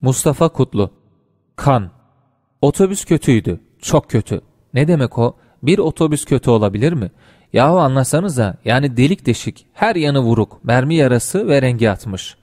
Mustafa Kutlu Kan Otobüs kötüydü. Çok kötü. Ne demek o? Bir otobüs kötü olabilir mi? Yahu anlasanıza yani delik deşik, her yanı vuruk, mermi yarası ve rengi atmış.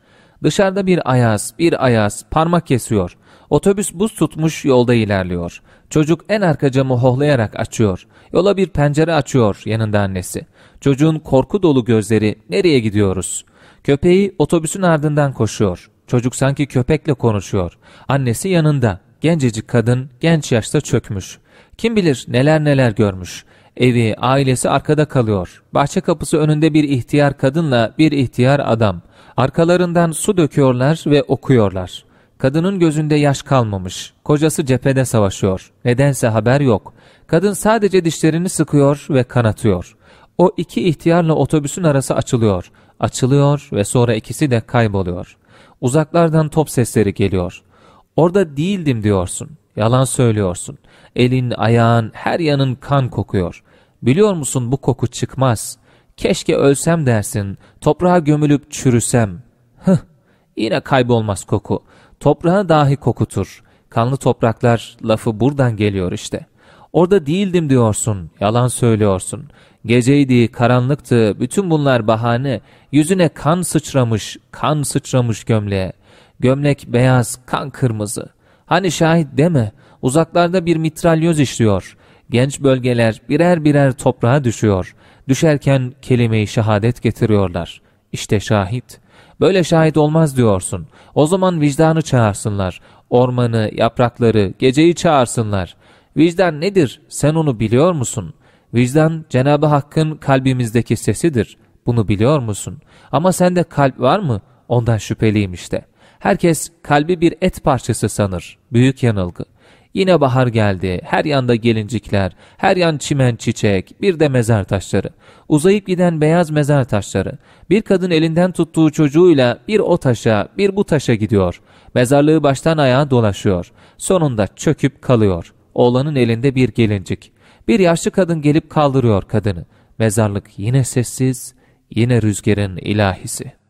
Dışarıda bir ayaz, bir ayaz, parmak kesiyor. Otobüs buz tutmuş yolda ilerliyor. Çocuk en arka camı hohlayarak açıyor. Yola bir pencere açıyor yanında annesi. Çocuğun korku dolu gözleri nereye gidiyoruz? Köpeği otobüsün ardından koşuyor. Çocuk sanki köpekle konuşuyor. Annesi yanında. Gencecik kadın genç yaşta çökmüş. Kim bilir neler neler görmüş. Evi, ailesi arkada kalıyor. Bahçe kapısı önünde bir ihtiyar kadınla bir ihtiyar adam. Arkalarından su döküyorlar ve okuyorlar. Kadının gözünde yaş kalmamış. Kocası cephede savaşıyor. Nedense haber yok. Kadın sadece dişlerini sıkıyor ve kanatıyor. O iki ihtiyarla otobüsün arası açılıyor. Açılıyor ve sonra ikisi de kayboluyor. Uzaklardan top sesleri geliyor. Orada değildim diyorsun. Yalan söylüyorsun. Elin, ayağın, her yanın kan kokuyor. Biliyor musun bu koku çıkmaz. Keşke ölsem dersin. Toprağa gömülüp çürüsem. Hıh. Yine kaybolmaz koku. Toprağı dahi kokutur. Kanlı topraklar lafı buradan geliyor işte. Orada değildim diyorsun. Yalan söylüyorsun. Geceydi, karanlıktı, bütün bunlar bahane. Yüzüne kan sıçramış, kan sıçramış gömleğe. Gömlek beyaz, kan kırmızı. Hani şahit deme, uzaklarda bir mitralyoz işliyor. Genç bölgeler birer birer toprağa düşüyor. Düşerken kelimeyi şehadet getiriyorlar. İşte şahit. Böyle şahit olmaz diyorsun. O zaman vicdanı çağırsınlar. Ormanı, yaprakları, geceyi çağırsınlar. Vicdan nedir? Sen onu biliyor musun?'' Vicdan Cenabı Hakk'ın kalbimizdeki sesidir. Bunu biliyor musun? Ama sende kalp var mı? Ondan şüpheliyim işte. Herkes kalbi bir et parçası sanır. Büyük yanılgı. Yine bahar geldi, her yanda gelincikler, her yan çimen çiçek, bir de mezar taşları. Uzayıp giden beyaz mezar taşları. Bir kadın elinden tuttuğu çocuğuyla bir o taşa, bir bu taşa gidiyor. Mezarlığı baştan ayağa dolaşıyor. Sonunda çöküp kalıyor. Oğlanın elinde bir gelincik. Bir yaşlı kadın gelip kaldırıyor kadını. Mezarlık yine sessiz, yine rüzgarın ilahisi.